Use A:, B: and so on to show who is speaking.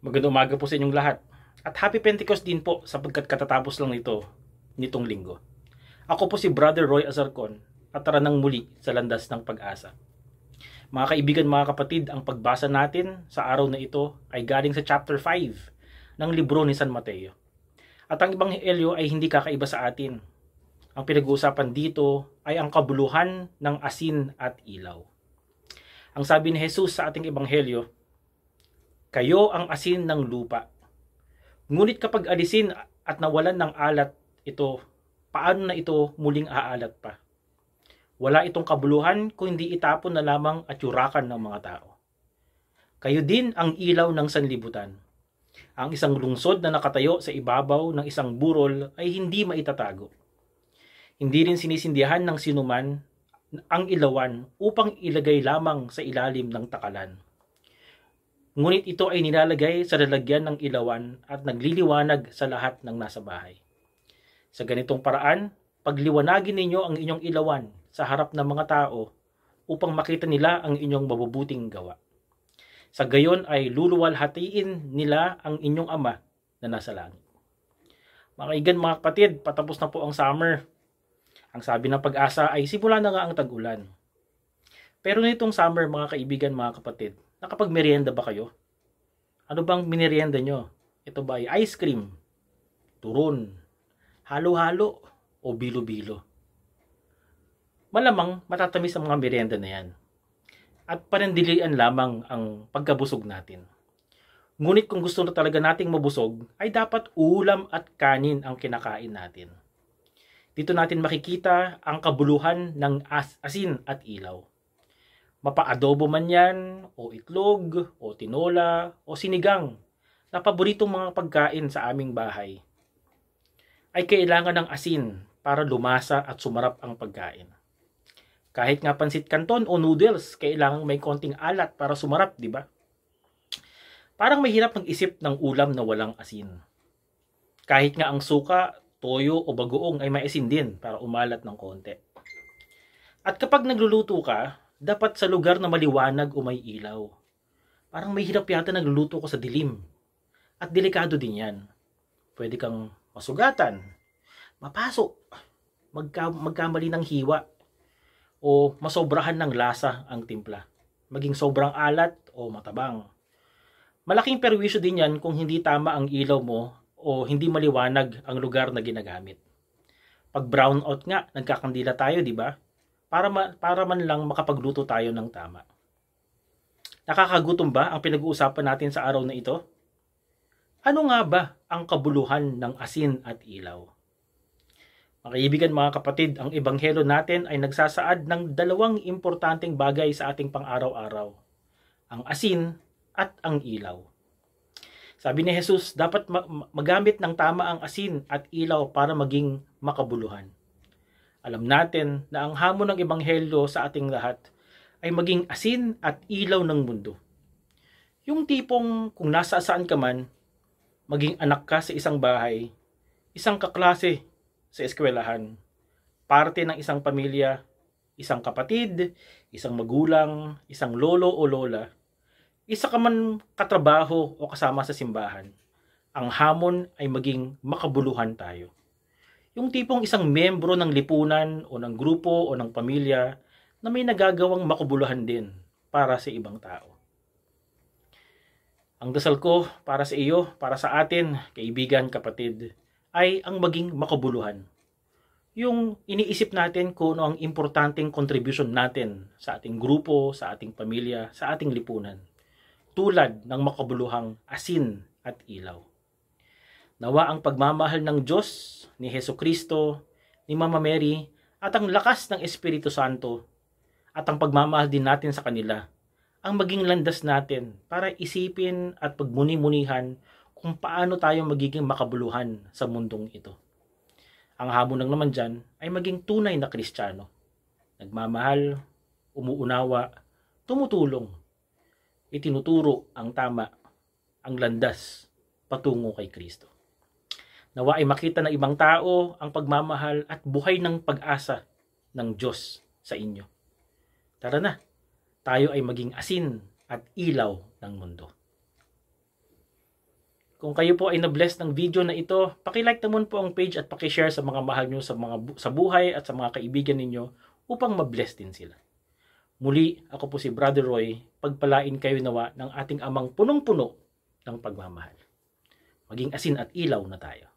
A: Magandang umaga po sa inyong lahat. At happy Pentecost din po sapagkat katatapos lang nito nitong linggo. Ako po si Brother Roy Azarcon at tara nang muli sa landas ng pag-asa. Mga kaibigan, mga kapatid, ang pagbasa natin sa araw na ito ay galing sa chapter 5 ng libro ni San Mateo. At ang ibang elyo ay hindi kakaiba sa atin. Ang pinag-uusapan dito ay ang kabuluhan ng asin at ilaw. Ang sabi ni Jesus sa ating ebanghelyo, kayo ang asin ng lupa. Ngunit kapag alisin at nawalan ng alat ito, paano na ito muling aalat pa? Wala itong kabuluhan kung hindi itapon na lamang at yurakan ng mga tao. Kayo din ang ilaw ng sanlibutan. Ang isang lungsod na nakatayo sa ibabaw ng isang burol ay hindi maitatago. Hindi rin sinisindihan ng sinuman ang ilawan upang ilagay lamang sa ilalim ng takalan. Ngunit ito ay nilalagay sa lalagyan ng ilawan at nagliliwanag sa lahat ng nasa bahay. Sa ganitong paraan, pagliwanagin ninyo ang inyong ilawan sa harap ng mga tao upang makita nila ang inyong mabubuting gawa. Sa gayon ay luluwalhatiin nila ang inyong ama na nasa langit. Mga igan mga kapatid, patapos na po ang summer. Ang sabi ng pag-asa ay simula na nga ang tag-ulan. Pero nitong summer mga kaibigan mga kapatid, Nakapagmerienda ba kayo? Ano bang minerienda nyo? Ito ba ay ice cream? Turon? Halo-halo? O bilo-bilo? Malamang matatamis ang mga merienda na yan. At panandilian lamang ang pagkabusog natin. Ngunit kung gusto na talaga nating mabusog, ay dapat ulam at kanin ang kinakain natin. Dito natin makikita ang kabuluhan ng as asin at ilaw. Mapaadobo man yan, o itlog, o tinola, o sinigang na paboritong mga pagkain sa aming bahay ay kailangan ng asin para lumasa at sumarap ang pagkain. Kahit nga pansit kanton o noodles, kailangan may konting alat para sumarap, di ba? Parang mahirap mag isip ng ulam na walang asin. Kahit nga ang suka, toyo o bagoong ay may asin din para umalat ng konti. At kapag nagluluto ka, dapat sa lugar na maliwanag o may ilaw. Parang may hirap yata nagluluto ko sa dilim. At delikado din yan. Pwede kang masugatan, mapasok, magka, magkamali ng hiwa, o masobrahan ng lasa ang timpla. Maging sobrang alat o matabang. Malaking perwisyo din yan kung hindi tama ang ilaw mo o hindi maliwanag ang lugar na ginagamit. Pag brownout nga, nagkakandila tayo, di ba? para, ma- para man lang makapagluto tayo ng tama. Nakakagutom ba ang pinag-uusapan natin sa araw na ito? Ano nga ba ang kabuluhan ng asin at ilaw? Mga mga kapatid, ang ebanghelo natin ay nagsasaad ng dalawang importanteng bagay sa ating pang-araw-araw. Ang asin at ang ilaw. Sabi ni Jesus, dapat magamit ng tama ang asin at ilaw para maging makabuluhan. Alam natin na ang hamon ng Ebanghelyo sa ating lahat ay maging asin at ilaw ng mundo. Yung tipong kung nasa saan ka man, maging anak ka sa isang bahay, isang kaklase sa eskwelahan, parte ng isang pamilya, isang kapatid, isang magulang, isang lolo o lola, isa ka man katrabaho o kasama sa simbahan, ang hamon ay maging makabuluhan tayo. Yung tipong isang membro ng lipunan o ng grupo o ng pamilya na may nagagawang makubuluhan din para sa ibang tao. Ang dasal ko para sa iyo, para sa atin, kaibigan, kapatid, ay ang maging makabuluhan. Yung iniisip natin kung ano ang importanteng contribution natin sa ating grupo, sa ating pamilya, sa ating lipunan. Tulad ng makabuluhang asin at ilaw. Nawa ang pagmamahal ng Diyos, ni Heso Kristo, ni Mama Mary, at ang lakas ng Espiritu Santo, at ang pagmamahal din natin sa kanila, ang maging landas natin para isipin at pagmuni-munihan kung paano tayo magiging makabuluhan sa mundong ito. Ang hamon lang naman dyan ay maging tunay na kristyano. Nagmamahal, umuunawa, tumutulong, itinuturo ang tama, ang landas patungo kay Kristo. Nawa ay makita ng ibang tao ang pagmamahal at buhay ng pag-asa ng Diyos sa inyo. Tara na, tayo ay maging asin at ilaw ng mundo. Kung kayo po ay na-bless ng video na ito, pakilike naman po ang page at pakishare sa mga mahal nyo sa, mga, sa buhay at sa mga kaibigan ninyo upang ma-bless din sila. Muli, ako po si Brother Roy, pagpalain kayo nawa ng ating amang punong-puno ng pagmamahal. Maging asin at ilaw na tayo.